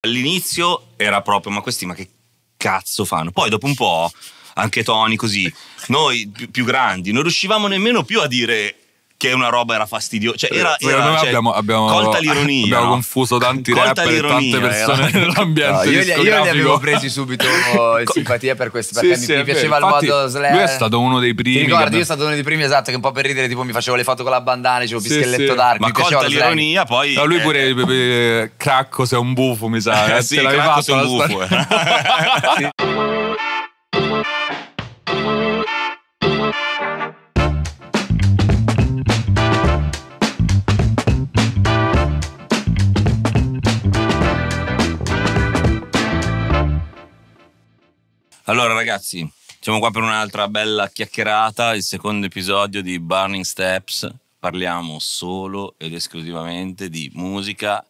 All'inizio era proprio, ma questi ma che cazzo fanno? Poi dopo un po', anche Tony così, noi più grandi, non riuscivamo nemmeno più a dire che una roba era fastidiosa. Cioè, era, era, cioè, abbiamo, abbiamo, colta l'ironia. Abbiamo confuso tanti rapper e tante persone era. nell'ambiente. No, io, io, li avevo presi subito in simpatia per questo, perché sì, mi, sì, mi piaceva Infatti, il modo slam. Lui è stato uno dei primi. Ti ricordi, io è stato uno dei primi, esatto, che un po' per ridere, tipo mi facevo le foto con la bandana, dicevo sì, pischelletto sì. d'arco. Ma colta l'ironia, poi. No, lui pure eh, cracco, sei un bufo, mi sa. Eh, sì, cracco, sei un bufo. Allora ragazzi, siamo qua per un'altra bella chiacchierata, il secondo episodio di Burning Steps. Parliamo solo ed esclusivamente di musica,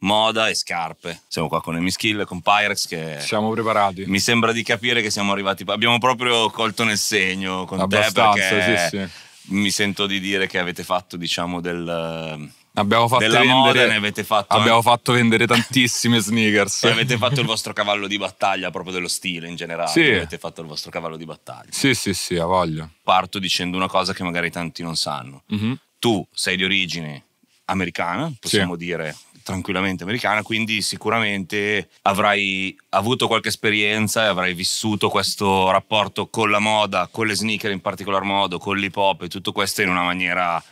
moda e scarpe. Siamo qua con Emiskill e con Pyrex che... Siamo preparati. Mi sembra di capire che siamo arrivati... Abbiamo proprio colto nel segno con Abbastanza, te perché... Sì, sì. Mi sento di dire che avete fatto, diciamo, del Abbiamo fatto della vendere, moda ne avete fatto abbiamo eh? fatto vendere tantissime sneakers. e avete fatto il vostro cavallo di battaglia, proprio dello stile in generale. Sì. Avete fatto il vostro cavallo di battaglia. Sì, sì, sì, a voglia. Parto dicendo una cosa che magari tanti non sanno. Mm-hmm. Tu sei di origine americana, possiamo sì. dire tranquillamente americana, quindi sicuramente avrai avuto qualche esperienza e avrai vissuto questo rapporto con la moda, con le sneaker in particolar modo, con l'hip hop e tutto questo in una maniera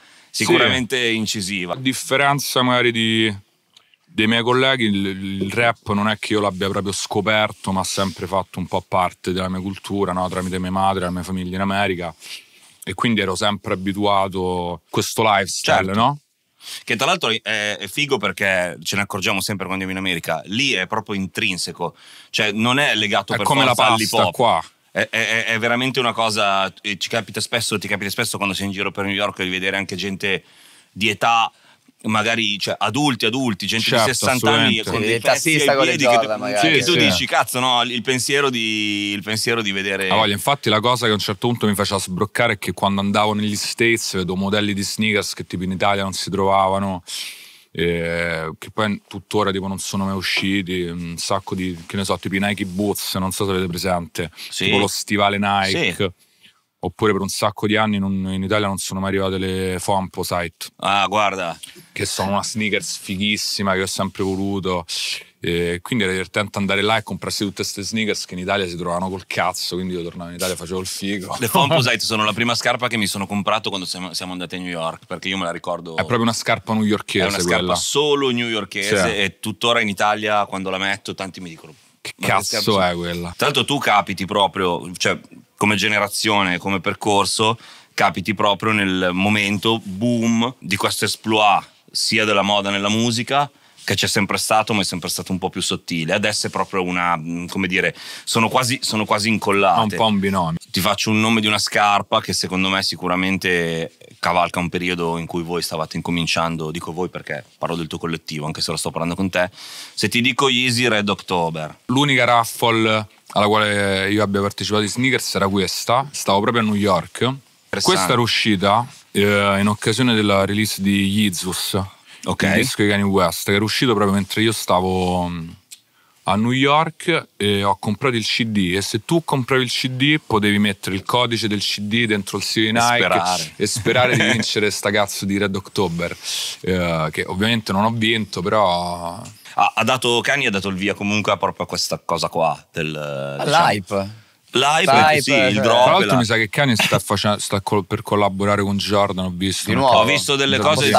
sicuramente sì. incisiva. A differenza magari di, dei miei colleghi, il, il, rap non è che io l'abbia proprio scoperto, ma ha sempre fatto un po' parte della mia cultura, no? tramite mia madre, la mia famiglia in America. E quindi ero sempre abituato a questo lifestyle, certo. no? Che tra l'altro è figo perché ce ne accorgiamo sempre quando andiamo in America. Lì è proprio intrinseco, cioè non è legato è per come forza all'hip hop. qua è, è, è, veramente una cosa, eh, ci capita spesso, ti capita spesso quando sei in giro per New York di vedere anche gente di età magari cioè, adulti, adulti, gente certo, di 60 anni con il tassista con le giorda, magari. Sì, tu sì. dici cazzo no, il pensiero di, il pensiero di vedere ah, voglia, infatti la cosa che a un certo punto mi faceva sbroccare è che quando andavo negli States vedo modelli di sneakers che tipo in Italia non si trovavano eh, che poi tuttora tipo, non sono mai usciti, un sacco di, che ne so, tipo i Nike Boots, non so se avete presente, sì. tipo lo stivale Nike. Sì. Oppure per un sacco di anni non, in Italia non sono mai arrivate le Fomposite. Ah, guarda. Che sono una sneakers fighissima che ho sempre voluto. Eh, quindi era divertente andare là e comprarsi tutte queste sneakers che in Italia si trovavano col cazzo, quindi io tornavo in Italia e facevo il figo. Le Pomposite sono la prima scarpa che mi sono comprato quando siamo, siamo, andati a New York, perché io me la ricordo... È proprio una scarpa newyorkese È una scarpa quella. solo newyorkese sì. e tuttora in Italia quando la metto tanti mi dicono... Che cazzo che è quella? Tra l'altro, tu capiti proprio, cioè come generazione, come percorso, capiti proprio nel momento boom di questo esploit sia della moda nella musica che c'è sempre stato, ma è sempre stato un po' più sottile. Adesso è proprio una, mm, come dire, sono quasi, sono quasi incollate. un po' un binomio. Ti faccio un nome di una scarpa che secondo me sicuramente cavalca un periodo in cui voi stavate incominciando, dico voi perché parlo del tuo collettivo, anche se lo sto parlando con te. Se ti dico Easy Red October. L'unica raffle alla quale io abbia partecipato di sneakers era questa, stavo proprio a New York. Questa era uscita eh, in occasione della release di Yeezus, okay. il disco di Kanye West, che era uscito proprio mentre io stavo mm, a New York e ho comprato il CD e se tu compravi il CD potevi mettere il codice del CD dentro il CD Nike sperare. e sperare di vincere sta cazzo di Red October eh, che ovviamente non ho vinto però ha, ha dato Kanye ha dato il via comunque proprio a questa cosa qua del eh, diciamo, all'hype L'hype, sì, il cioè. drop. Tra l'altro mi sa che Kanye sta, facendo, sta col, per collaborare con Jordan, ho visto. Nuovo, ho visto delle cose,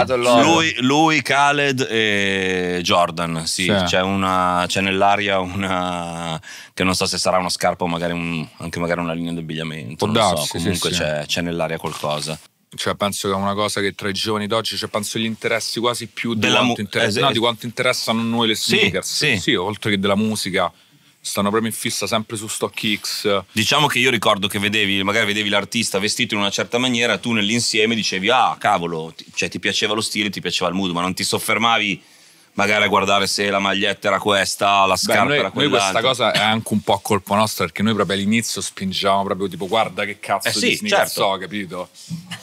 lui, lui, Khaled e Jordan, sì, sì. C'è, una, c'è, nell'aria una, che non so se sarà uno scarpa o magari un, anche magari una linea di abbigliamento, non darsi, so, comunque sì, sì. C'è, nell'aria qualcosa cioè penso che è una cosa che tra i giovani d'oggi cioè, penso gli interessi quasi più di, quanto, mu- interess- eh, no, di quanto interessano noi le sneakers sì, sì. sì oltre che della musica stanno proprio in fissa sempre su StockX. Diciamo che io ricordo che vedevi, magari vedevi l'artista vestito in una certa maniera, tu nell'insieme dicevi "Ah, cavolo, cioè ti piaceva lo stile, ti piaceva il mood", ma non ti soffermavi magari a guardare se la maglietta era questa, la scarpa Beh, noi, era quella. Noi questa cosa è anche un po' a colpo nostro perché noi proprio all'inizio spingiamo proprio tipo guarda che cazzo eh sì, di sneakers certo. so, capito?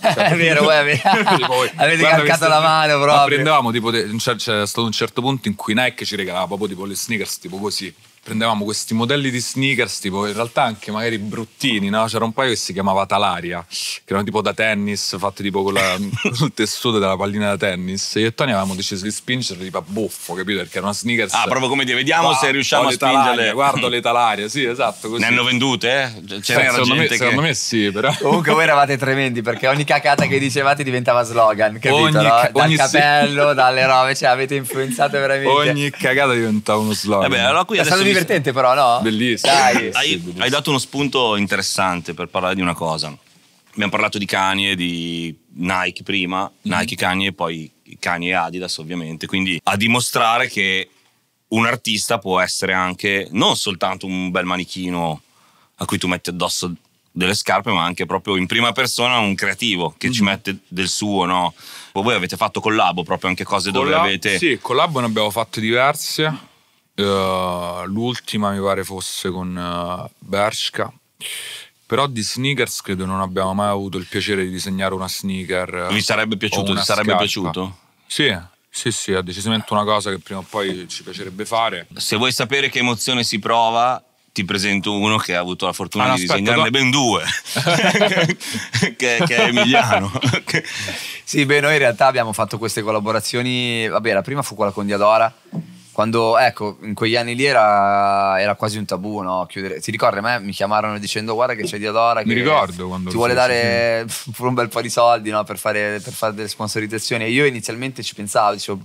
Cioè, è vero, è vero. Avete calcato la mano proprio. Ma prendevamo tipo, c'è stato un certo punto in cui Nike ci regalava proprio tipo le sneakers tipo così prendevamo questi modelli di sneakers, tipo in realtà anche magari bruttini, no? C'era un paio che si chiamava Talaria, che erano tipo da tennis, fatti tipo con, la, con il tessuto della pallina da tennis. E io e Tony avevamo deciso di spingerli tipo a buffo, capito? Perché era una sneakers. Ah, proprio come dire, vediamo ah, se riusciamo a spingerle. Talaria, guardo le Talaria, sì, esatto. Così. Ne hanno vendute, eh? Cioè, c'era sì, gente me, che... Secondo me sì, però. Comunque voi eravate tremendi, perché ogni cacata che dicevate diventava slogan, capito? Ogni, no? Dal capello, sì. dalle robe, cioè avete influenzato veramente. Ogni cagata diventava uno slogan. Vabbè, allora qui adesso divertente però, no? Bellissimo. Dai. Hai, bellissimo. hai dato uno spunto interessante per parlare di una cosa. Abbiamo parlato di Kanye, di Nike prima, mm-hmm. Nike Kanye e poi Kanye Adidas ovviamente, quindi a dimostrare che un artista può essere anche non soltanto un bel manichino a cui tu metti addosso delle scarpe, ma anche proprio in prima persona un creativo che mm-hmm. ci mette del suo, no? Voi avete fatto collabo proprio anche cose Colla- dove avete. Sì, collabo ne abbiamo fatte diverse. Eh, l'ultima mi pare fosse con uh, Bershka. Però di sneakers credo non abbiamo mai avuto il piacere di disegnare una sneaker. Vi sarebbe piaciuto? Vi sarebbe scarpa. piaciuto? Sì, sì, sì, è decisamente una cosa che prima o poi ci piacerebbe fare. Se vuoi sapere che emozione si prova, ti presento uno che ha avuto la fortuna ah, di aspetta, disegnarne ben due, che, che, è Emiliano. sì, beh, noi in realtà abbiamo fatto queste collaborazioni. Vabbè, la prima fu quella con Diadora quando, ecco, in quegli anni lì era, era quasi un tabù, no? Chiudere. Ti ricordi a me? Mi chiamarono dicendo guarda che c'è Diodora Mi ricordo quando ti vuole dare pure un bel po' di soldi, no? Per fare, per fare delle sponsorizzazioni. E io inizialmente ci pensavo, dicevo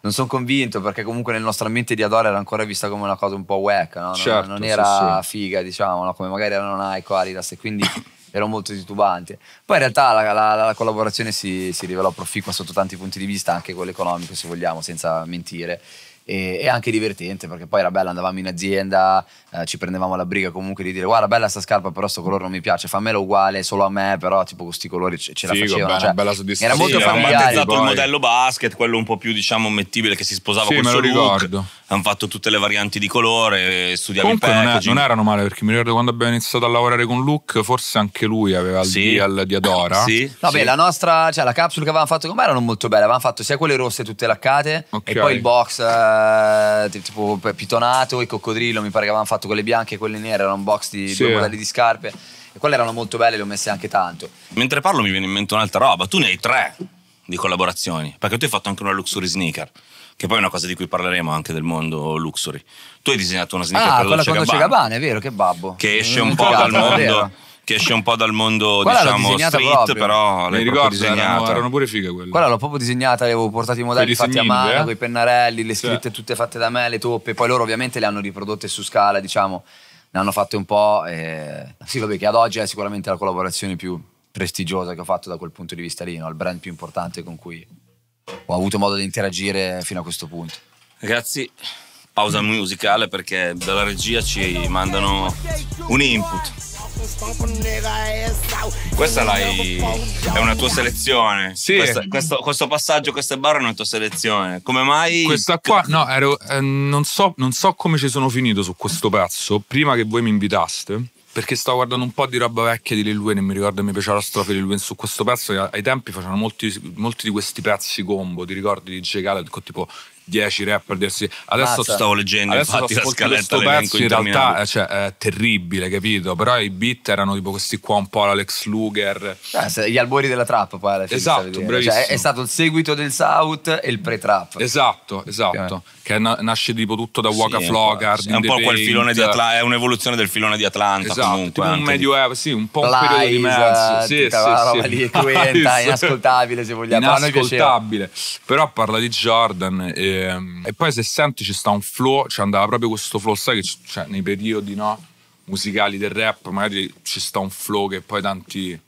non sono convinto perché comunque nel nostro ambiente Diadora era ancora vista come una cosa un po' whack, no? non, certo, non, era sì, sì. figa diciamo, no? come magari erano Nike o Adidas e quindi ero molto titubante. Poi in realtà la, la, la collaborazione si, si rivelò proficua sotto tanti punti di vista, anche quello economico se vogliamo, senza mentire e, e, anche divertente perché poi era bella, andavamo in azienda, eh, ci prendevamo la briga comunque di dire guarda bella sta scarpa però sto colore non mi piace, fammela uguale solo a me però tipo con questi colori ce, la Figo, la facevano. Bella, cioè, bella soddisfazione. Era molto sì, familiare. Hanno il modello basket, quello un po' più diciamo mettibile che si sposava sì, con il suo ricordo. Hanno fatto tutte le varianti di colore, studiavi comunque il Non, è, non erano male perché mi ricordo quando abbiamo iniziato a lavorare con Luke forse anche lui aveva sì. il deal di Adora. Sì. Vabbè, sì. la nostra, cioè la capsule che avevamo fatto con me erano molto belle, avevamo fatto sia quelle rosse tutte laccate okay. e poi il box eh, eh, tipo Pitonato e Coccodrillo, mi pare che avevano fatto quelle bianche e quelle nere, era un box di sì. due modelli di scarpe. E quelle erano molto belle, le ho messe anche tanto. Mentre parlo mi viene in mente un'altra roba, tu ne hai tre di collaborazioni, perché tu hai fatto anche una Luxury Sneaker che poi è una cosa di cui parleremo anche del mondo luxury. Tu hai disegnato una sneaker ah, per la Dolce Gabbana. Dolce Gabbana, è vero, che babbo. Che esce mm, un po' dal esatto, mondo che esce un po' dal mondo quella diciamo street proprio. però mi ricordo disegnata. Erano, erano pure fighe quelle quella l'ho proprio disegnata avevo portato i modelli fatti a mano eh? con i pennarelli le scritte sì. tutte fatte da me le toppe poi loro ovviamente le hanno riprodotte su scala diciamo ne hanno fatte un po' e... Eh, sì vabbè che ad oggi è sicuramente la collaborazione più prestigiosa che ho fatto da quel punto di vista lì no? il brand più importante con cui ho avuto modo di interagire fino a questo punto ragazzi pausa musicale perché dalla regia ci mandano un input questa l'hai. è una tua selezione. Sì. Questa, questo, questo, passaggio, queste barre è una tua selezione. Come mai. Questa qua, no, ero, eh, non, so, non so come ci sono finito su questo pezzo. Prima che voi mi invitaste, perché stavo guardando un po' di roba vecchia di Lil Wayne e mi ricordo mi piaceva la strofa di Lil Wayne su questo pezzo che ai tempi facevano molti, molti di questi pezzi combo ti ricordi di J. Khaled con tipo 10 rapper diversi. Adesso Mazza. stavo leggendo adesso infatti la scaletta questo pezzo in realtà eh, cioè, è terribile, capito? Però i beat erano tipo questi qua un po' l'Alex Luger. Eh, gli albori della trap poi alla fine. Esatto, Cioè, è, stato il seguito del South e il pre-trap. Esatto, esatto. Che na- nasce tipo tutto da Waka sì, Flogger. è un po' quel filone di Atlanta, è un'evoluzione del filone di Atlanta esatto, comunque. un medioevo, sì, un po' un Liza, periodo di mezzo. Sì, sì, roba sì. lì, quenta, inascoltabile se vogliamo. Inascoltabile. Però parla di Jordan e Ehm, e, poi se senti ci sta un flow, ci andava proprio questo flow, sai che cioè, nei periodi no, musicali del rap magari ci sta un flow che poi tanti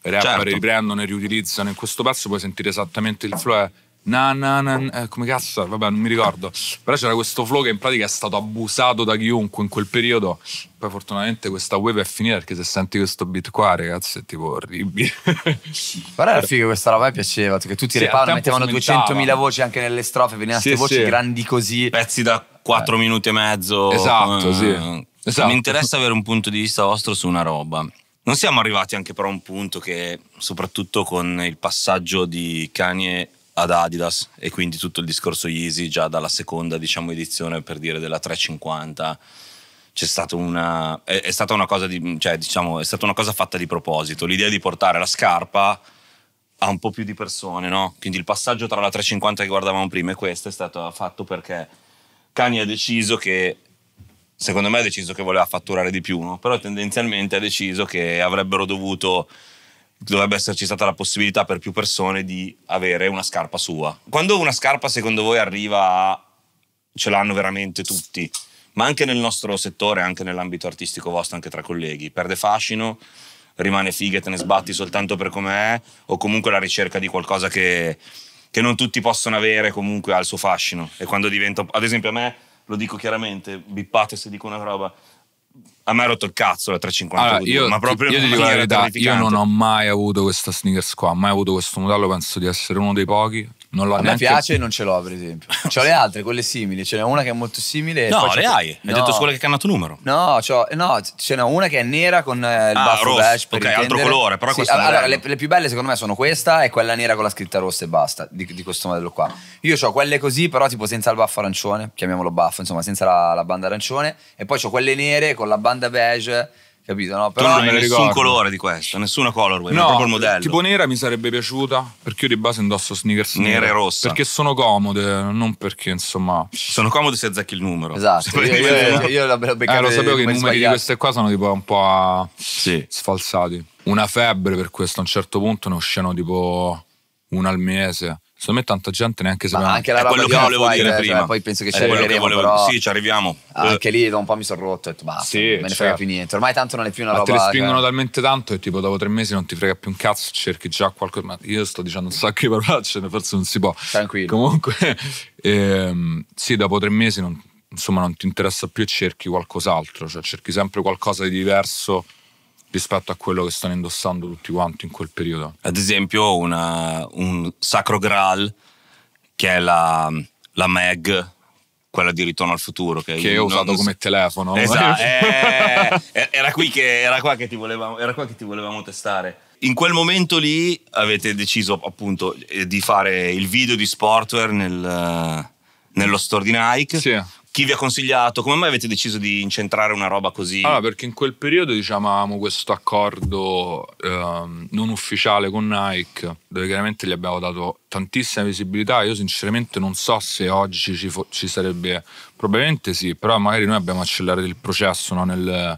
rapper certo. riprendono e riutilizzano. In questo pezzo puoi sentire esattamente il flow. È, na, na, na eh, come cazzo, vabbè, non mi ricordo. Però c'era questo flow che in pratica è stato abusato da chiunque in quel periodo. Poi fortunatamente questa wave è finita perché se senti questo beat qua, ragazzi, è tipo orribile. Però era figo questa roba, mi piaceva, che tutti sì, repavano, mettevano 200.000 voci anche nelle strofe, venivano queste sì, voci sì. grandi così. Pezzi da 4 eh. minuti e mezzo. Esatto, eh, sì. Esatto. Mi interessa avere un punto di vista vostro su una roba. Non siamo arrivati anche però a un punto che, soprattutto con il passaggio di Kanye ad Adidas e quindi tutto il discorso Yeezy già dalla seconda diciamo, edizione per dire della 350 c'è stata una è, è stata una cosa di, cioè, diciamo, è stata una cosa fatta di proposito l'idea di portare la scarpa a un po' più di persone no? quindi il passaggio tra la 350 che guardavamo prima e questa è stato fatto perché Cani ha deciso che secondo me ha deciso che voleva fatturare di più no? però tendenzialmente ha deciso che avrebbero dovuto dovrebbe esserci stata la possibilità per più persone di avere una scarpa sua. Quando una scarpa secondo voi arriva a... ce l'hanno veramente tutti, ma anche nel nostro settore, anche nell'ambito artistico vostro, anche tra colleghi, perde fascino, rimane figa e te ne sbatti soltanto per com'è, o comunque la ricerca di qualcosa che, che non tutti possono avere comunque ha il suo fascino. E quando diventa, ad esempio a me, lo dico chiaramente, bippate se dico una roba, a me ha rotto il cazzo la 350. allora, io, ma proprio io, ti dico la verità, io non ho mai avuto questa sneakers qua, mai avuto questo modello, penso di essere uno dei pochi non l'ho a neanche... me piace e non ce l'ho, per esempio. C'ho le altre, quelle simili. Ce n'è una che è molto simile. No, le hai. Hai detto solo che ha cannato numero. No, no ce n'è una che è nera con eh, il ah, baffo rosso. Bash, ok, intendere. altro colore, però sì, questa Allora, le, le, più belle secondo me sono questa e quella nera con la scritta rossa e basta, di, di questo modello qua. Io ho quelle così, però tipo senza il baffo arancione, chiamiamolo baffo, insomma, senza la, la banda arancione. E poi ho quelle nere con la banda beige capito? No? Però non, non hai nessun colore di questo, nessuna colorway, no, proprio il modello. Tipo nera mi sarebbe piaciuta perché io di base indosso sneakers nera e rossa. Perché sono comode, non perché insomma. Sono comode se azzecchi il numero. Esatto. Io, io, io, io l'avrei beccato. Eh, lo sapevo che i numeri sbagliato. di queste qua sono tipo un po' a... sì. sfalsati. Una febbre per questo, a un certo punto ne usciano tipo una al mese. Secondo me tanta gente neanche sapeva. Anche la roba quello che volevo dire eh, prima. Cioè, poi penso che ci arriviamo Volevo... Sì, ci arriviamo. Anche lì da un po' mi sono rotto e ho detto basta, sì, me ne frega certo. più niente. Ormai tanto non è più una ma roba. Ma te le spingono talmente tanto che tipo dopo tre mesi non ti frega più un cazzo, cerchi già qualcosa. Ma io sto dicendo un sacco di parolacce, forse non si può. Tranquillo. Comunque, ehm, sì, dopo tre mesi non, insomma non ti interessa più e cerchi qualcos'altro, cioè cerchi sempre qualcosa di diverso rispetto a quello che stanno indossando tutti quanti in quel periodo. Ad esempio una, un Sacro Graal che è la, la Meg, quella di Ritorno al Futuro. Che, che ho usato come so... telefono. Esatto, eh, eh, era, qui che, era, qua che ti volevamo, era qua che ti volevamo testare. In quel momento lì avete deciso appunto eh, di fare il video di Sportware nel, eh, nello store di Nike. Sì chi vi ha consigliato? Come mai avete deciso di incentrare una roba così? Ah, perché in quel periodo diciamo, questo accordo ehm, non ufficiale con Nike, dove chiaramente gli abbiamo dato tantissima visibilità. Io sinceramente non so se oggi ci, ci sarebbe, probabilmente sì, però magari noi abbiamo accelerato il processo no? nel,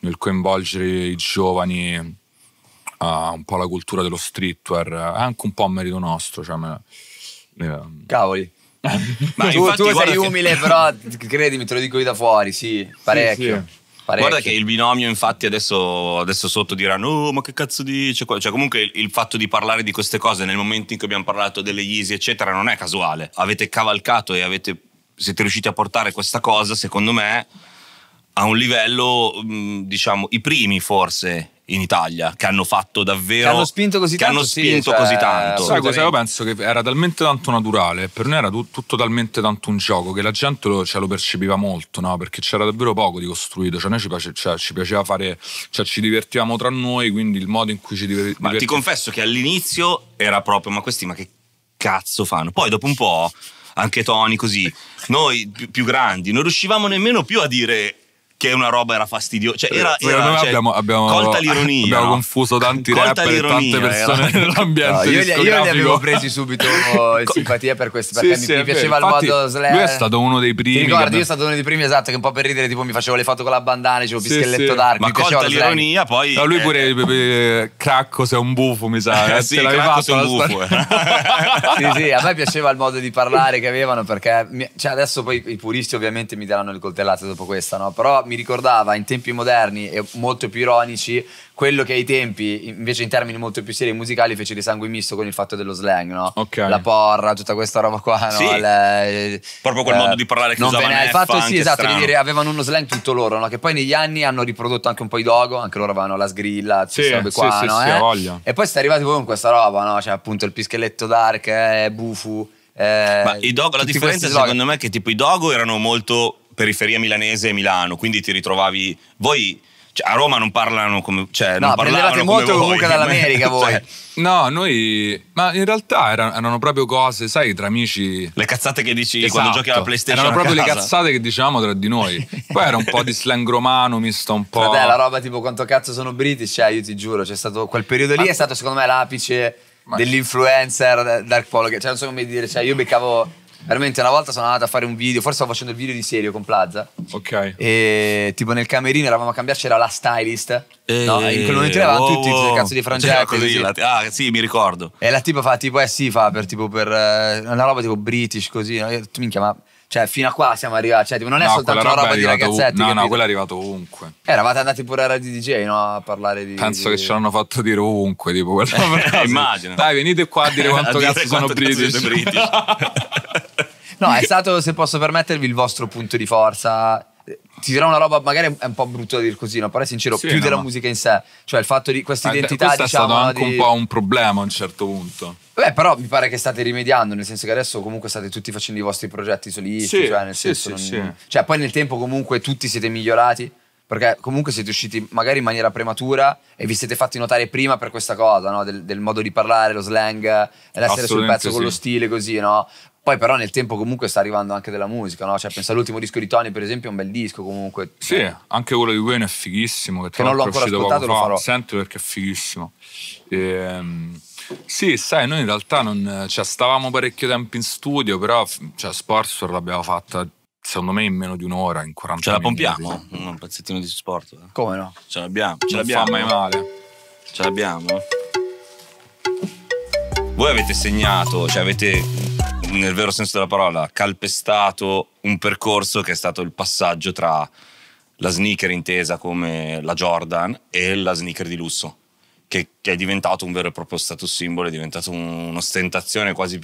nel coinvolgere i giovani a ah, un po' la cultura dello streetwear, eh, anche un po' a merito nostro. Cioè, me, me, ehm, Cavoli. Ma tu, infatti, tu sei che... umile, però credimi, te lo dico io da fuori, sì, parecchio. Sì, sì. Parecchi. Guarda che il binomio, infatti, adesso, adesso sotto diranno: Oh, ma che cazzo dice? Cioè, comunque il, il, fatto di parlare di queste cose nel momento in cui abbiamo parlato delle Yeezy, eccetera, non è casuale. Avete cavalcato e avete, siete riusciti a portare questa cosa, secondo me, a un livello, diciamo, i primi forse in Italia che hanno fatto davvero. Che hanno spinto così tanto. Hanno spinto sì, cioè, tanto. Sai cosa? Io penso che era talmente tanto naturale, per noi era tu, tutto talmente tanto un gioco che la gente lo, cioè, lo percepiva molto, no? perché c'era davvero poco di costruito. Cioè, noi ci, piace, cioè, ci piaceva fare, cioè, ci divertivamo tra noi, quindi il modo in cui ci divertivamo. Ma ti confesso che all'inizio era proprio, ma questi, ma che cazzo fanno? Poi dopo un po' anche Tony così, eh. noi più, grandi, non riuscivamo nemmeno più a dire che una roba era fastidiosa. Cioè, era, era cioè, abbiamo, abbiamo, colta l'ironia. Abbiamo confuso tanti colta rapper e tante persone era. nell'ambiente. No, io, li, io li avevo presi subito in simpatia per questo, perché sì, mi, sì, mi piaceva Infatti, il modo slam. Lui è stato uno dei primi. Ti ricordi, io è stato uno dei primi, esatto, che un po' per ridere, tipo mi facevo le foto con la bandana, dicevo sì, pischelletto sì. d'arco. Ma colta l'ironia, poi. No, lui eh, pure eh, cracco sei un bufo, mi sa. Eh, sì, cracco fatto un bufo. Eh. Sì, sì, a me piaceva il modo di parlare che avevano perché cioè, adesso poi i puristi ovviamente mi daranno le coltellate dopo questa, no? Però mi ricordava in tempi moderni e molto più ironici quello che ai tempi, invece in termini molto più seri e musicali, fece di sangue misto con il fatto dello slang, no? Okay. La porra, tutta questa roba qua, no? Sì. Le, eh, Proprio quel eh, modo di parlare che non usavano Il fatto sì, esatto, di dire, avevano uno slang tutto loro, no? Che poi negli anni hanno riprodotto anche un po' i dogo, anche loro avevano la sgrilla, sì, robe qua, sì, no? Sì, eh? voglia. E poi si è arrivati con questa roba, no? Cioè appunto il pischeletto dark, eh, bufu... Eh, Ma i dogo, la differenza secondo me è che tipo i dogo erano molto periferia milanese e Milano, quindi ti ritrovavi voi cioè, a Roma non parlano come cioè, no, non parlavano molto voi, comunque dall'America voi cioè. no noi ma in realtà erano, erano, proprio cose sai tra amici le cazzate che dici esatto. quando giochi alla playstation erano proprio casa. le cazzate che dicevamo tra di noi poi era un po' di slang romano misto un po' Vabbè, la roba tipo quanto cazzo sono british cioè, io ti giuro c'è stato quel periodo lì ma... è stato secondo me l'apice ma... dell'influencer eh, dark polo cioè non so come dire cioè io beccavo Veramente una volta sono andato a fare un video, forse stavo facendo il video di serio con Plaza. Ok. E tipo nel camerino eravamo a cambiare, c'era la stylist. E... Eh, no, in quel momento eravamo oh, tutti il cazzo di frangette. Cioè, la... ah, sì, mi ricordo. E la tipo fa tipo, eh sì, fa per tipo per eh, una roba tipo british così. No? Io, minchia, ma cioè, fino a qua siamo arrivati. Cioè, tipo, non è no, soltanto una roba di ragazzetti. no, capito? no, quella è arrivato ovunque. Eh, eravate andati pure a Radio DJ, no? A parlare di. Penso di... che ce l'hanno fatto dire ovunque. Tipo, quella eh, immagino. Dai, venite qua a dire quanto a dire cazzo, quanto sono, cazzo british. sono british. No, è stato, se posso permettervi, il vostro punto di forza. Ti dirò una roba, magari è un po' brutto da dir così, no? però è sincero, sì, più no, della musica in sé, cioè il fatto di questa eh, identità. Questo è stato diciamo, anche di... un po' un problema a un certo punto. Beh, però mi pare che state rimediando, nel senso che adesso comunque state tutti facendo i vostri progetti solisti, sì, cioè nel sì, senso. Sì, non... Cioè, poi nel tempo comunque tutti siete migliorati perché comunque siete usciti magari in maniera prematura e vi siete fatti notare prima per questa cosa, no? del, del, modo di parlare, lo slang, eh, l'essere sul pezzo sì. con lo stile così, no? Poi però nel tempo comunque sta arrivando anche della musica, no? Cioè pensa all'ultimo disco di Tony per esempio è un bel disco comunque. Sì, eh. anche quello di Wayne è fighissimo, che, che non l'ho ancora ascoltato, lo farò. Sento perché è fighissimo. Ehm, sì, sai, noi in realtà non, cioè, stavamo parecchio tempo in studio, però cioè, Sportsor l'abbiamo fatta secondo me in meno di un'ora, in 40 Ce minuti. Ce la pompiamo? Minuti. Un pezzettino di sport. Come no? Ce l'abbiamo, ce non l'abbiamo. Non fa mai male. Ce l'abbiamo. Voi avete segnato, cioè avete nel vero senso della parola, calpestato un percorso che è stato il passaggio tra la sneaker intesa come la Jordan e la sneaker di lusso, che, che è diventato un vero e proprio status simbolo, è diventato un'ostentazione quasi,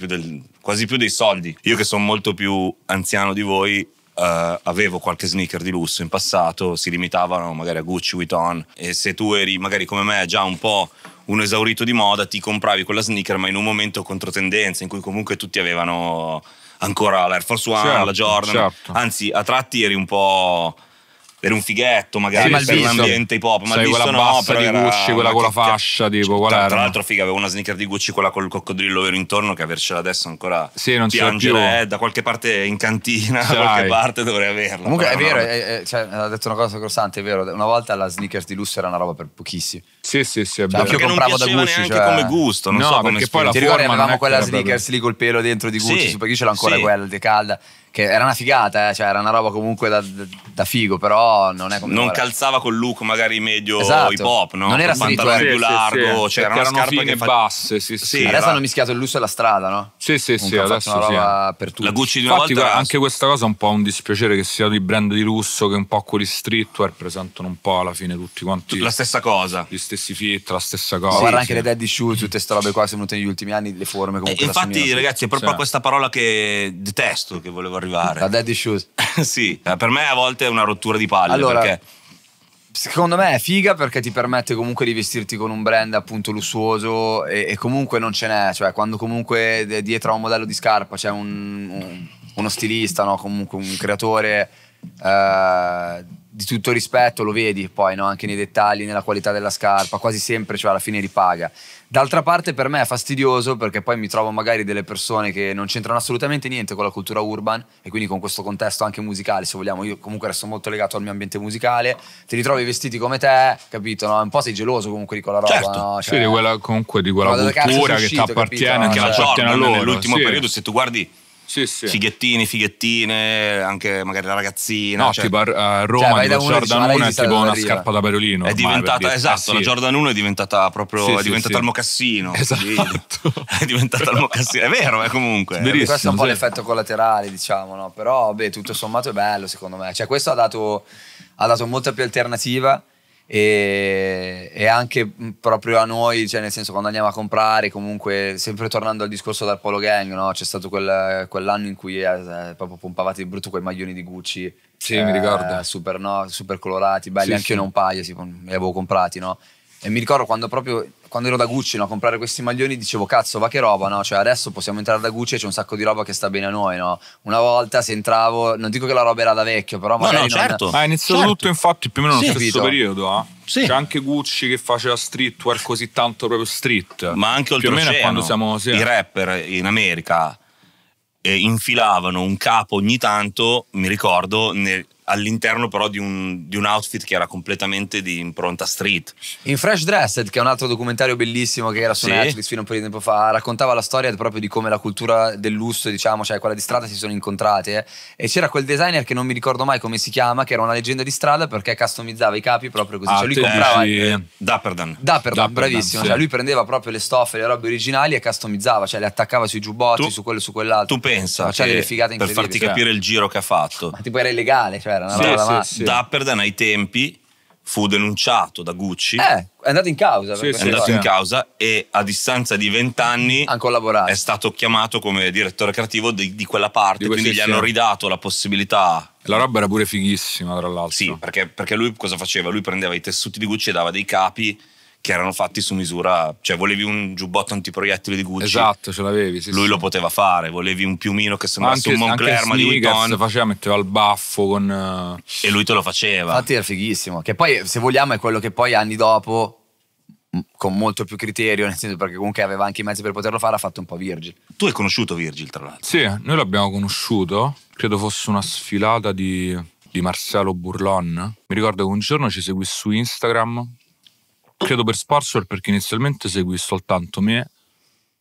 quasi più dei soldi. Io che sono molto più anziano di voi, Uh, avevo qualche sneaker di lusso in passato, si limitavano magari a Gucci, Vuitton e se tu eri magari come me già un po' un esaurito di moda, ti compravi quella sneaker ma in un momento controtendenza in cui comunque tutti avevano ancora l'Air Force One, certo, la Jordan, certo. anzi a tratti eri un po' per un fighetto magari, sì, per visto. ambiente hip hop, ma Sai, visto quella no, però di era, Gucci, quella con la fascia, tipo, qual tra, era? Tra l'altro figa, avevo una sneaker di Gucci, quella col coccodrillo vero intorno, che avercela adesso ancora sì, non piangere, eh, da qualche parte in cantina, da qualche parte dovrei averla. Comunque è vero, è, è, cioè, ha detto una cosa crossante, è vero, una volta la sneaker di lusso era una roba per pochissimi. Sì, sì, sì, è cioè, vero. Cioè, perché non piaceva Gucci, neanche cioè... come gusto, non no, so perché poi la forma avevamo quella sneaker lì col pelo dentro di Gucci, sì, su, perché io ce l'ho ancora quella, decalda, che era una figata, eh? cioè era una roba comunque da, da figo, però non è come Non calzava col look magari medio esatto. hip hop, no? Non era il pantalone più largo, sì, sì, c'era cioè una scarpa che fa... basse, sì, sì. sì adesso era... hanno mischiato il lusso e la strada, no? Sì, sì, Comunque sì, adesso sì. per tutti. La Gucci di una Infatti, volta anche questa cosa è un po' un dispiacere che sia di brand di lusso che un po' quelli streetwear presentano un po' alla fine tutti quanti la stessa cosa. Gli stessi fit, la stessa cosa. Sì, guarda anche le daddy Shoes, tutte queste robe qua sono venute negli ultimi anni, le forme eh, comunque. infatti, ragazzi, è proprio questa parola che detesto che volevo arrivare. La Daddy Shoes. sì, eh, per me a volte è una rottura di palle allora, perché... Secondo me è figa perché ti permette comunque di vestirti con un brand appunto lussuoso e, e comunque non ce n'è, cioè quando comunque dietro a un modello di scarpa c'è un, un, uno stilista, no? comunque un creatore eh, di tutto rispetto, lo vedi poi no? anche nei dettagli, nella qualità della scarpa, quasi sempre cioè, alla fine ripaga. D'altra parte per me è fastidioso perché poi mi trovo magari delle persone che non c'entrano assolutamente niente con la cultura urban e quindi con questo contesto anche musicale, se vogliamo, io comunque resto molto legato al mio ambiente musicale, ti ritrovi vestiti come te, capito? No? Un po' sei geloso comunque di quella roba, certo. no? Cioè, sì, di quella, comunque di quella cultura che ti appartiene, no? che cioè, appartiene a loro. Nell'ultimo sì. periodo se tu guardi sì, sì. Fighettini, fighettine, anche magari la ragazzina. No, cioè, tipo a cioè, Roma cioè, tipo Jordan 1 è tipo una scarpa da Perolino. È diventata, per esatto, eh, sì. la Jordan 1 è diventata proprio, sì, è diventata il mocassino. Esatto. è diventata il mocassino, è vero, è eh, comunque. Verissimo, questo è un po' l'effetto collaterale, diciamo, no? Però, beh, tutto sommato è bello secondo me. Cioè, questo ha dato, ha dato molta più alternativa e, e, anche proprio a noi, cioè nel senso quando andiamo a comprare, comunque sempre tornando al discorso del Polo Gang, no? c'è stato quel, quell'anno in cui eh, eh proprio pompavate di brutto quei maglioni di Gucci. Sì, eh, mi ricordo. Eh, super, no? super colorati, belli, sì, anche io sì. ne un paio, sì, li avevo comprati, no? E mi ricordo quando proprio quando ero da Gucci no, a comprare questi maglioni dicevo cazzo va che roba no? cioè adesso possiamo entrare da Gucci e c'è un sacco di roba che sta bene a noi no? una volta se entravo non dico che la roba era da vecchio però no, no, certo. non... ma è iniziato certo. tutto infatti più o meno nello sì, stesso capito. periodo eh? Sì. C'è anche Gucci che faceva streetwear così tanto proprio street. Ma anche oltre oltreoceano. Più o meno quando siamo... Sì. I rapper in America eh, infilavano un capo ogni tanto, mi ricordo, nel, all'interno però di un, di un, outfit che era completamente di impronta street. In Fresh Dressed, che è un altro documentario bellissimo che era su sì. Netflix fino a un po' di tempo fa, raccontava la storia proprio di come la cultura del lusso, diciamo, cioè quella di strada si sono incontrate eh? e c'era quel designer che non mi ricordo mai come si chiama, che era una leggenda di strada perché customizzava i capi proprio così, cioè lui ah, comprava dici, eh, Dapperdan. Dapperdan, bravissimo, sì. cioè lui prendeva proprio le stoffe, le robe originali e customizzava, cioè le attaccava sui giubbotti, tu, su quello su quell'altro. Tu pensa, cioè, per farti capire il giro che ha fatto. Ma tipo era illegale, cioè era una sì, roba sì, sì. Dapperdan ai tempi fu denunciato da Gucci. Eh, è andato in causa. Sì, sì, è andato sì. in causa e a distanza di vent'anni è stato chiamato come direttore creativo di, di quella parte, di quindi gli hanno ridato la possibilità. La roba era pure fighissima, tra l'altro. Sì, perché, perché lui cosa faceva? Lui prendeva i tessuti di Gucci e dava dei capi che erano fatti su misura, cioè volevi un giubbotto antiproiettile di Gucci. Esatto, ce l'avevi, sì, Lui sì. lo poteva fare, volevi un piumino che sembrasse anche, un Moncler, ma di Vuitton. faceva, metteva il baffo con... Eh, e lui te lo faceva. Infatti era fighissimo, che poi se vogliamo è quello che poi anni dopo con molto più criterio, nel senso perché comunque aveva anche i mezzi per poterlo fare, ha fatto un po' Virgil. Tu hai conosciuto Virgil, tra l'altro. Sì, noi l'abbiamo conosciuto, credo fosse una sfilata di, di Marcello Burlon. Mi ricordo che un giorno ci seguì su Instagram, credo per sponsor perché inizialmente seguì soltanto me,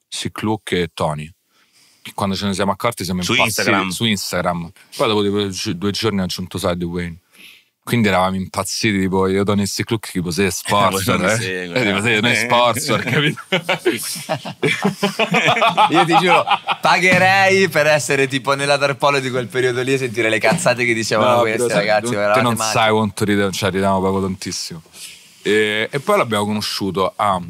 Sicluc e Tony. Quando ce ne siamo accorti siamo su impazziti Instagram. su Instagram. Poi dopo due giorni ha aggiunto Side Wayne. Quindi eravamo impazziti, tipo io Tony e Sicluc, tipo sei eh, sponsor. Eh. Eh, eh? tipo sei noi sponsor, capito? io ti giuro, pagherei per essere tipo nella tarpola di quel periodo lì e sentire le cazzate che dicevano no, questi ragazzi. Te non sai quanto ridevamo, cioè ridevamo proprio tantissimo. Eh, e, poi l'abbiamo conosciuto a ah,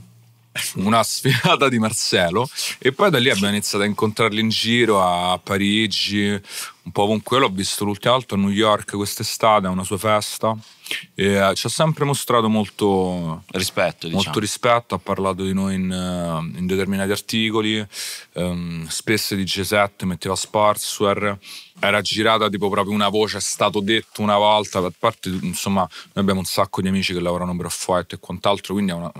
una sfilata di Marcello e poi da lì abbiamo iniziato a incontrarli in giro a Parigi, un po' ovunque. L'ho visto l'ultima volta a New York quest'estate, a una sua festa. E eh, ci ha sempre mostrato molto rispetto, diciamo. molto rispetto, ha parlato di noi in, eh, in determinati articoli, um, spesso di G7 metteva sportswear, era girata tipo proprio una voce, è stato detto una volta, a parte insomma noi abbiamo un sacco di amici che lavorano per Off-White e quant'altro, quindi è una,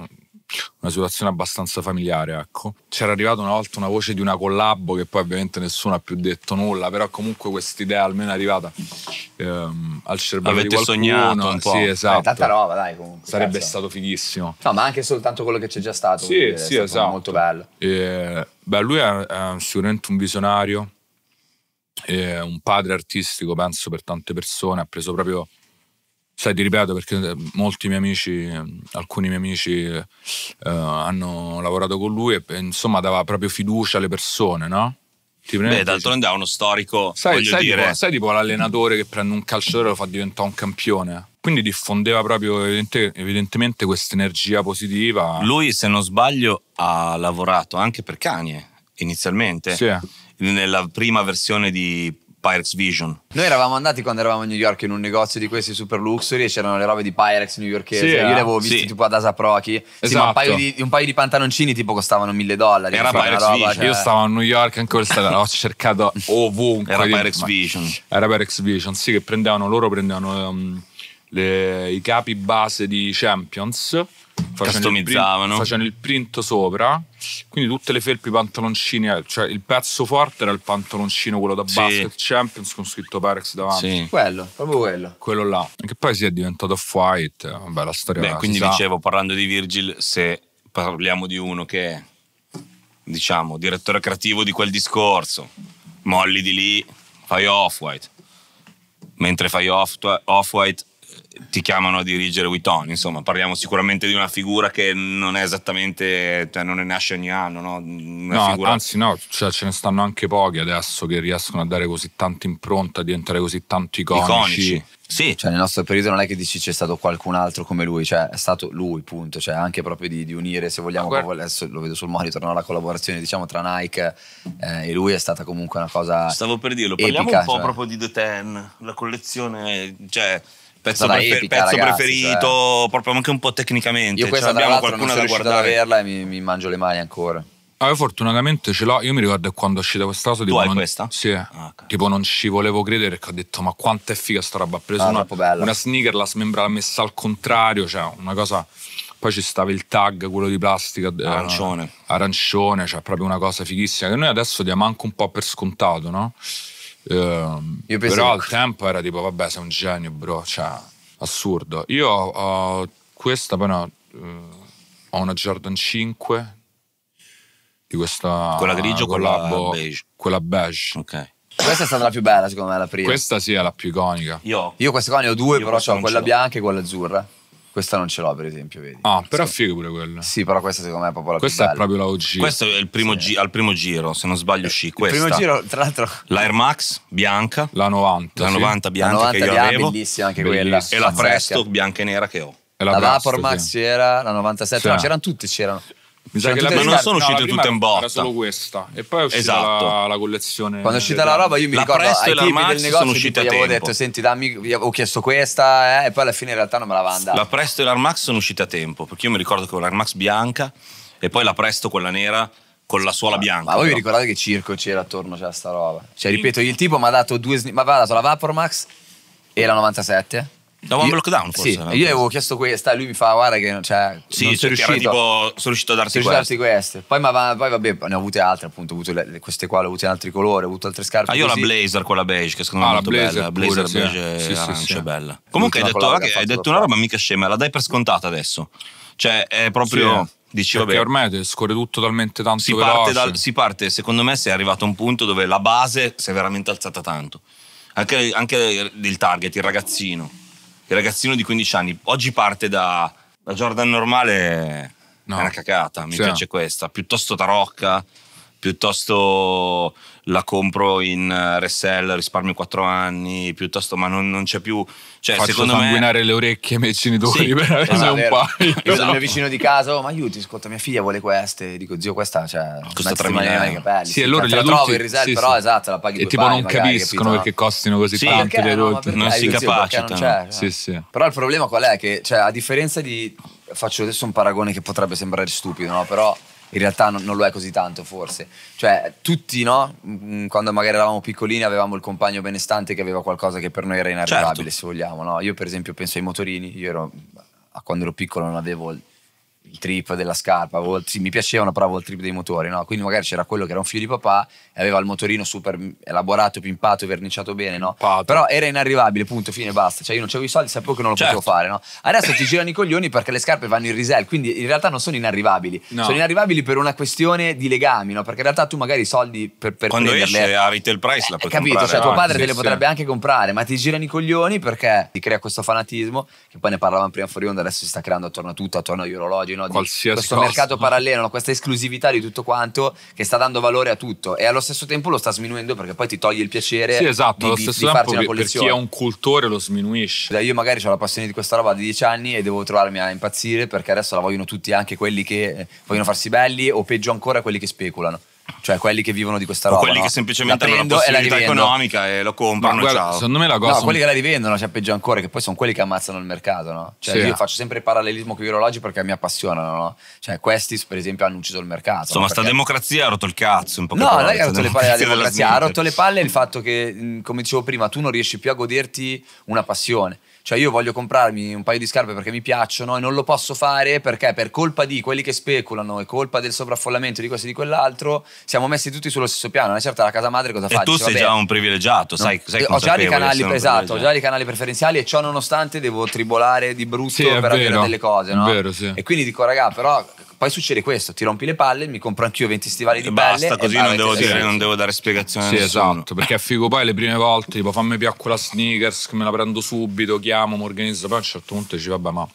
una situazione abbastanza familiare, ecco. C'era arrivata una volta una voce di una collabo che poi ovviamente nessuno ha più detto nulla, però comunque quest'idea almeno è arrivata ehm, al cervello Avete di qualcuno. sognato un po'. Sì, eh, esatto. Eh, tanta roba, dai, comunque. Sarebbe cazzo. stato fighissimo. No, ma anche soltanto quello che c'è già stato, sì, sì, stato esatto. molto bello. E, beh, lui è, è sicuramente un visionario, è un padre artistico, penso, per tante persone, ha preso proprio sai, ti ripeto perché eh, molti miei amici, eh, alcuni miei amici eh, hanno lavorato con lui e insomma dava proprio fiducia alle persone, no? Ti Beh, d'altronde ha uno storico, sai, sai, dire... tipo, sai, tipo, l'allenatore che prende un calciatore e lo fa diventare un campione. Quindi diffondeva proprio evidente, evidentemente questa energia positiva. Lui, se non sbaglio, ha lavorato anche per Kanye inizialmente. Sì. Nella prima versione di Pyrex Vision. Noi eravamo andati quando eravamo a New York in un negozio di questi super luxury e c'erano le robe di Pyrex newyorkese. Sì, Io le eh, avevo viste sì. tipo ad Asaprochi. Esatto. Sì, ma un esatto. paio, di, un paio, di, pantaloncini tipo costavano mille dollari. Era Pyrex roba, Vision. Cioè... Io stavo a New York ancora questa l'ho cercato ovunque. Era Pyrex Vision. Era Pyrex Vision, sì, che prendevano loro prendevano um, le, i capi base di Champions Facendo il, print, facendo il print sopra quindi tutte le felpi pantaloncini eh, cioè il pezzo forte era il pantaloncino quello da sì. Basket Champions con scritto perex davanti sì. quello proprio quello quello là che poi si è diventato off-white eh, vabbè la storia Beh, quindi dicevo sa. parlando di Virgil se parliamo di uno che è diciamo direttore creativo di quel discorso molli di lì fai off-white mentre fai off-white ti chiamano a dirigere Witton, insomma parliamo sicuramente di una figura che non è esattamente, cioè non ne nasce ogni anno, no? no figura... Anzi no, cioè, ce ne stanno anche pochi adesso che riescono a dare così tanta impronta, a diventare così tanto iconici. iconici. Sì. Cioè, nel nostro periodo non è che dici c'è stato qualcun altro come lui, cioè è stato lui, punto. Cioè, anche proprio di, di unire, se vogliamo, guarda... adesso lo vedo sul monitor, no? la collaborazione, diciamo, tra Nike eh, e lui è stata comunque una cosa. Stavo per dirlo, parliamo epica, un po' cioè... proprio di The Ten, la collezione, cioè pezzo, prefer- pezzo ragazzi, preferito, cioè... proprio anche un po' tecnicamente. Io cioè, questa abbiamo qualcuno da riuscire ad averla e mi, mi mangio le mani ancora. Ah, io fortunatamente ce l'ho. Io mi ricordo quando è uscita questa cosa. Tu hai non, questa? Sì. Ah, okay. Tipo, non ci volevo credere. perché ho detto, ma quanto è figa sta roba. Ha preso ah, una, una sneaker, la smembra messa al contrario. Cioè, una cosa. Poi ci stava il tag, quello di plastica. Eh, arancione. Eh, arancione, cioè, proprio una cosa fighissima. Che noi adesso diamo anche un po' per scontato, no? Ehm, però al tempo era tipo, vabbè, sei un genio, bro, cioè, assurdo. Io ho questa, però, uh, ho una Jordan 5 di questa... Quella grigio o quella beige? Quella beige. Ok. Questa è stata la più bella, secondo me, la prima. Questa sì è la più iconica. Io, Io queste qua ne ho due, Io però ho quella bianca e quella azzurra. Questa non ce l'ho, per esempio, vedi. Ah, però sì. figo pure quella. Sì, però questa secondo me è proprio la questa più Questa è proprio la OG. Questo è il primo sì. gi- al primo giro, se non sbaglio eh, uscì questa. Il primo giro, tra l'altro... La Air Max bianca. La 90. La 90 sì. bianca la 90 che io bianca, avevo. bellissima anche bellissima. quella. E la Presto bianca e nera che ho. La, la Vapor Max sì. c'era, la 97, sì. no, cioè. c'erano tutti, c'erano. Mi sa cioè, che la, ma non sono uscite no, tutte in botta. Era solo questa. E poi è uscita esatto. la, la, collezione. Quando è uscita la roba, io mi la ricordo ai tipi Max del negozio sono uscite a tempo. avevo detto: Senti, dammi, ho chiesto questa, eh, e poi alla fine in realtà non me l'avevano data La Presto e l'Armax sono uscite a tempo. Perché io mi ricordo che l'Armax bianca e poi la Presto, quella nera con la suola bianca. Ma voi vi ricordate che circo c'era attorno c'era sta roba? Cioè, ripeto, il tipo mi ha dato due. Mi aveva dato la Vapormax e la 97. Dopo un lockdown forse. Sì, no? io gli avevo chiesto questa, lui mi fa guarda che cioè, sì, non sono riuscito. Tipo, sono riuscito a darti, sono queste. queste. Poi, ma, poi vabbè, ne ho avute altre appunto, ho avuto le, queste qua, le ho avute in altri colori, ho avuto altre scarpe. Ah, io così. la blazer, quella beige, che secondo ah, me è molto blazer bella. Pure, blazer sì. beige sì, arancia, sì, bella. Comunque hai detto, che hai detto una roba mica scema, la dai per scontata adesso. Cioè è proprio... Eh. Dici, perché vabbè, ormai scorre tutto talmente tanto si parte, dal, si parte, secondo me, si è arrivato a un punto dove la base si è veramente alzata tanto. Anche, anche il target, il ragazzino il ragazzino di 15 anni oggi parte da, da Jordan normale, no. è una cacata, mi sì. piace questa, piuttosto tarocca piuttosto la compro in eh, resell, risparmio 4 anni, piuttosto ma non, non c'è più... Cioè, Faccio secondo sanguinare me... le orecchie ai miei genitori sì, per avere esatto, un paio. Esatto. Il mio vicino di casa, oh, ma aiuti, ascolta, mia figlia vuole queste, dico zio questa, cioè... Costa 3 milioni. Capelli, sì, sì, allora gli adulti... in resell, sì, però sì. esatto, la paghi E tipo non magari, capiscono capito, perché no? costino così sì, tanto le adulti. No, non si capacitano. Però il problema qual è? Che cioè, a differenza di... Faccio adesso un paragone che potrebbe sembrare stupido, no? Però in realtà non, non, lo è così tanto forse. Cioè tutti, no? Mm, quando magari eravamo piccolini avevamo il compagno benestante che aveva qualcosa che per noi era inarrivabile, certo. se vogliamo, no? Io per esempio penso ai motorini, io ero, quando ero piccolo non avevo il trip della scarpa, o, sì, mi piacevano però avevo il trip dei motori, no? quindi magari c'era quello che era un figlio di papà e aveva il motorino super elaborato, pimpato, verniciato bene, no? però era inarrivabile, punto, fine, basta, cioè io non avevo i soldi, sapevo che non lo certo. potevo fare, no? adesso ti girano i coglioni perché le scarpe vanno in resell, quindi in realtà non sono inarrivabili, no. sono inarrivabili per una questione di legami, no? perché in realtà tu magari i soldi per, per Quando prenderle... esce a retail price la eh, puoi eh, capito, comprare, cioè tuo ah, padre te le potrebbe anche comprare, ma ti girano i coglioni perché ti crea questo fanatismo, che poi ne parlavamo prima fuori onda, adesso si sta creando attorno a tutto, attorno agli orologi, no? di Qualsiasi questo costo. mercato parallelo, no? questa esclusività di tutto quanto che sta dando valore a tutto e allo stesso tempo lo sta sminuendo perché poi ti toglie il piacere sì, esatto, di, di, di farti una collezione. Per chi è un cultore lo sminuisce. Cioè, io magari ho la passione di questa roba da dieci anni e devo trovarmi a impazzire perché adesso la vogliono tutti, anche quelli che eh, vogliono farsi belli o peggio ancora quelli che speculano. Cioè quelli che vivono di questa roba. o roba. quelli no? che semplicemente la hanno la possibilità e la economica e lo comprano. Guarda, ciao. Secondo me la cosa. No, quelli che la rivendono, cioè peggio ancora, che poi sono quelli che ammazzano il mercato, no? Cioè sì. io faccio sempre il parallelismo con gli orologi perché mi appassionano, no? Cioè questi, per esempio, hanno ucciso il mercato. Insomma, no? perché... sta democrazia ha rotto il cazzo. Un po no, non è che ha rotto le palle la democrazia, ha rotto le palle il fatto che, come dicevo prima, tu non riesci più a goderti una passione. Cioè io voglio comprarmi un paio di scarpe perché mi piacciono e non lo posso fare perché per colpa di quelli che speculano e colpa del sovraffollamento di questo e di quell'altro siamo messi tutti sullo stesso piano. Una certa la casa madre cosa e E tu sei vabbè, già un privilegiato, no, sai, sai ho già dei canali, esatto, ho già i canali preferenziali e ciò nonostante devo tribolare di brutto sì, per avere delle cose, no? Vero, sì. E quindi dico raga, però poi succede questo, ti rompi le palle, mi compro anch'io 20 stivali di basta, pelle. Basta, così non devo, dire, non devo, dare spiegazioni sì, a nessuno. esatto, perché è figo poi le prime volte, tipo fammi più la sneakers, me la prendo subito, chiamo, mi organizzo, poi a un certo punto dici vabbè ma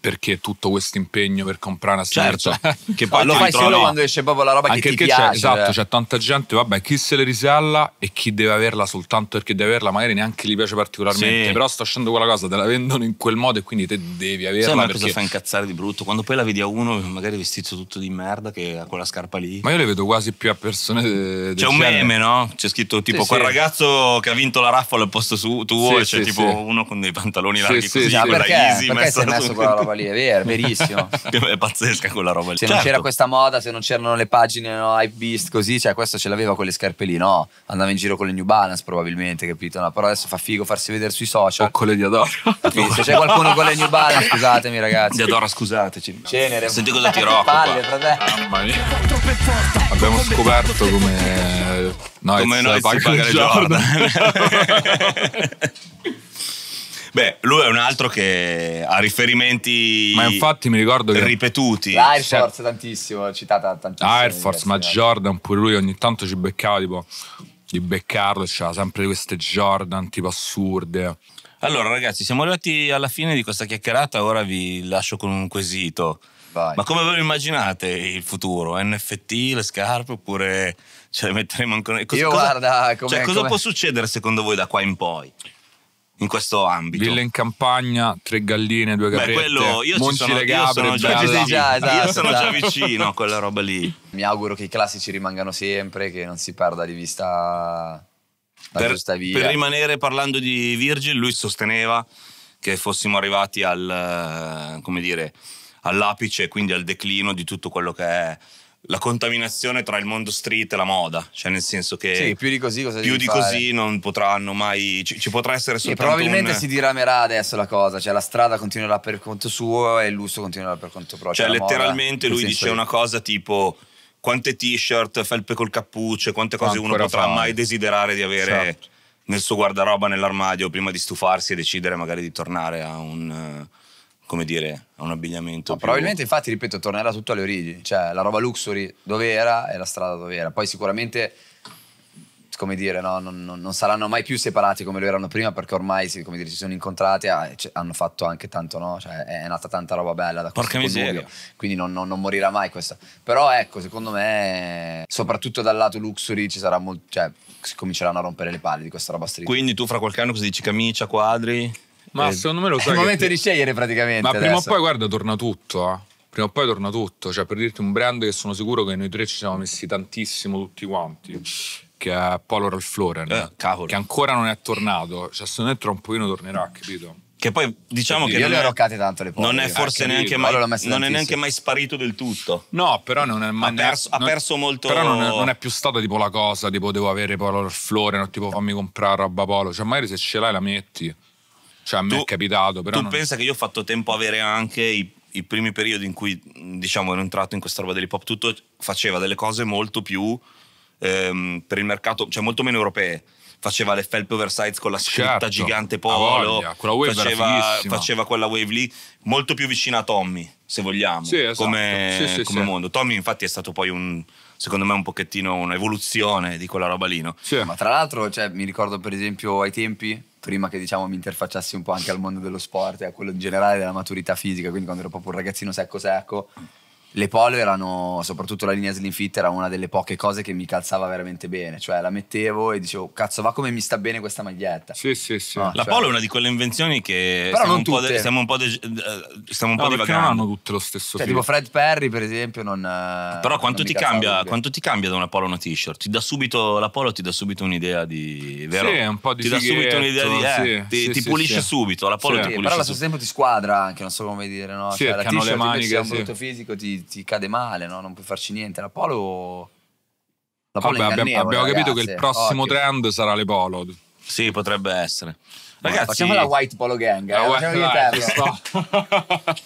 perché tutto questo impegno per comprare una certo. Cioè, che poi lo fai solo quando esce proprio la roba Anche che ti piace c'è, esatto cioè. c'è tanta gente vabbè chi se le risella e chi deve averla soltanto perché deve averla magari neanche gli piace particolarmente sì. però sta uscendo quella cosa te la vendono in quel modo e quindi te devi averla sì, ma perché... cosa fa incazzare di brutto quando poi la vedi a uno magari vestito tutto di merda che ha quella scarpa lì ma io le vedo quasi più a persone de- c'è un meme no? c'è scritto tipo sì, quel sì. ragazzo che ha vinto la raffa al posto su, tuo sì, e c'è tipo uno con dei pantaloni larghi così con ah, la easy perché messa messo quella roba roba lì, è verissimo. è pazzesca quella roba lì. Se certo. non c'era certo. questa moda, se non c'erano le pagine no, hype beast così, cioè questo ce l'aveva con le scarpe lì, no? Andava in giro con le New Balance probabilmente, capito? No, però adesso fa figo farsi vedere sui social. O con le Diadora. Capito? Se c'è qualcuno con le New Balance, scusatemi ragazzi. Diadora, scusateci. Cenere. Senti cosa ti rocco Palle, Mamma mia. Abbiamo scoperto come... Eh, no, come noi si paga le Jordan. Beh, lui è un altro che ha riferimenti. Ma infatti mi ricordo che. Ripetuti. L'Air Force, cioè, tantissimo, citata tantissimo. Air Force, ma Jordan pure lui ogni tanto ci beccava tipo. Di beccarlo, c'era sempre queste Jordan tipo assurde. Allora, ragazzi, siamo arrivati alla fine di questa chiacchierata. Ora vi lascio con un quesito. Vai. Ma come ve lo immaginate il futuro? NFT, le scarpe oppure ce le metteremo ancora? Cosa, Io cosa, guarda, come, cioè, cosa può succedere secondo voi da qua in poi? in questo ambito. Villa in campagna, tre galline, due gabbette. Beh, quello io Monci ci sono, le gabre, io sono già, vicino, già, esatto, io sono esatto. già vicino a quella roba lì. Mi auguro che i classici rimangano sempre, che non si perda di vista la per, giusta via. Per rimanere parlando di Virgil, lui sosteneva che fossimo arrivati al eh, come dire all'apice, quindi al declino di tutto quello che è la contaminazione tra il mondo street e la moda, cioè nel senso che sì, più di così, più di così non potranno mai ci, ci potrà essere soltanto e probabilmente un... si diramerà adesso la cosa, cioè la strada continuerà per conto suo e il lusso continuerà per conto proprio. Cioè, cioè letteralmente moda, lui dice di... una cosa tipo quante t-shirt, felpe col cappuccio, quante cose uno potrà fare. mai desiderare di avere certo. nel suo guardaroba nell'armadio prima di stufarsi e decidere magari di tornare a un come dire, a un abbigliamento. più... Probabilmente, infatti, ripeto, tornerà tutto alle origini. Cioè, la roba luxury dove era e la strada dove era. Poi sicuramente come dire, no? non, non, non, saranno mai più separati come lo erano prima perché ormai come dire, si sono incontrati e ah, cioè, hanno fatto anche tanto, no? cioè, è nata tanta roba bella da Porca miseria. quindi non, non, morirà mai questa. Però ecco, secondo me, soprattutto dal lato luxury ci sarà molto, cioè, si cominceranno a rompere le palle di questa roba street. Quindi tu fra qualche anno cosa dici? Camicia, quadri? Ma eh, secondo me lo sai. È il momento ti... di scegliere praticamente. Ma adesso. prima o poi, guarda, torna tutto. Eh. Prima o poi torna tutto. Cioè, per dirti un brand che sono sicuro che noi tre ci siamo messi tantissimo tutti quanti. Che è Polar Ralph Eh, che ancora non è tornato. Cioè, secondo me tra un pochino tornerà, capito? Che poi diciamo sì, che. Io le ho roccate tanto le Non è forse eh, neanche mai, non è neanche mai sparito del tutto. No, però non è mai. Ha perso, non, ha perso molto. Però non è, non è, più stata tipo la cosa, tipo devo avere Polar Flore, non tipo fammi comprare roba Polo. Cioè, magari se ce l'hai la metti. Cioè a me tu, è capitato, però... Tu non... pensa che io ho fatto tempo a avere anche i, i primi periodi in cui, diciamo, ero entrato in questa roba dell'hip hop, tutto faceva delle cose molto più ehm, per il mercato, cioè molto meno europee faceva le felpe oversize con la scritta certo, gigante polo, voglia, wave faceva, faceva, quella wave lì, molto più vicina a Tommy, se vogliamo, sì, esatto. come, sì, sì, come mondo. Tommy infatti è stato poi un, secondo me un pochettino un'evoluzione di quella roba lì. No? Sì. Ma tra l'altro cioè, mi ricordo per esempio ai tempi prima che diciamo mi interfacciassi un po' anche al mondo dello sport e a quello in generale della maturità fisica, quindi quando ero proprio un ragazzino secco secco, le polo erano, soprattutto la linea slim fit era una delle poche cose che mi calzava veramente bene, cioè la mettevo e dicevo cazzo va come mi sta bene questa maglietta. Sì, sì, sì. No, la cioè... polo è una di quelle invenzioni che Però stiamo, non un tutte. De, stiamo un po' de, stiamo eh, un no, po' divagando. non hanno tutte lo stesso cioè, tipo Fred Perry per esempio non eh, Però non quanto, ti cambia, quanto ti cambia da una polo a una t-shirt? Ti dà subito la polo ti dà subito un'idea di vero? Sì, un po' di Ti dà subito un'idea di eh, sì, ti, sì, ti sì, subito, la polo ti pulisce. Però allo stesso tempo ti squadra anche, non so come dire, no? Sì, cioè, la t-shirt le maniche, sì. brutto fisico ti ti, cade male, no? non puoi farci niente. La Polo... La Polo Vabbè, abbiamo, abbiamo capito che il prossimo Occhio. trend sarà le Polo. Sì, potrebbe essere. Ragazzi, facciamo la White Polo Gang. Eh? Facciamo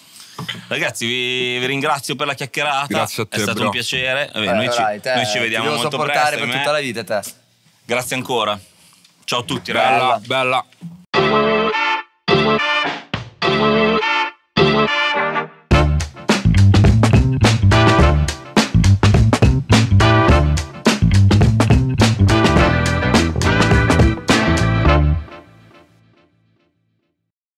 Ragazzi, vi, vi, ringrazio per la chiacchierata. Grazie a te. È stato bro. un piacere. Eh, Vabbè, Beh, noi, ci, te, noi, ci, vediamo molto presto. per me. Eh. tutta la vita, te. Grazie ancora. Ciao a tutti, bella. Ragazzi. bella.